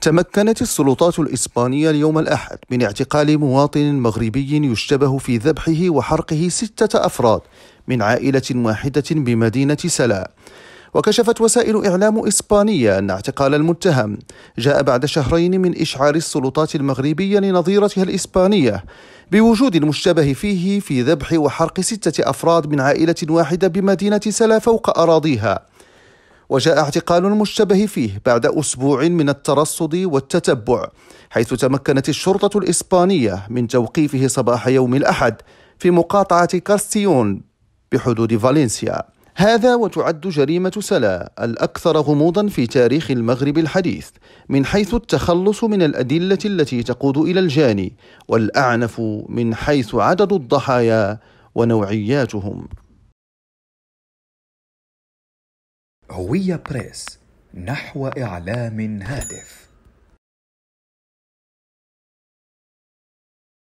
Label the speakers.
Speaker 1: تمكنت السلطات الإسبانية اليوم الأحد من اعتقال مواطن مغربي يشتبه في ذبحه وحرقه ستة أفراد من عائلة واحدة بمدينة سلا وكشفت وسائل إعلام إسبانية أن اعتقال المتهم جاء بعد شهرين من إشعار السلطات المغربية لنظيرتها الإسبانية بوجود المشتبه فيه في ذبح وحرق ستة أفراد من عائلة واحدة بمدينة سلا فوق أراضيها وجاء اعتقال المشتبه فيه بعد أسبوع من الترصد والتتبع حيث تمكنت الشرطة الإسبانية من توقيفه صباح يوم الأحد في مقاطعة كاستيون بحدود فالنسيا هذا وتعد جريمة سلا الأكثر غموضا في تاريخ المغرب الحديث من حيث التخلص من الأدلة التي تقود إلى الجاني والأعنف من حيث عدد الضحايا ونوعياتهم
Speaker 2: هوية بريس نحو إعلام هادف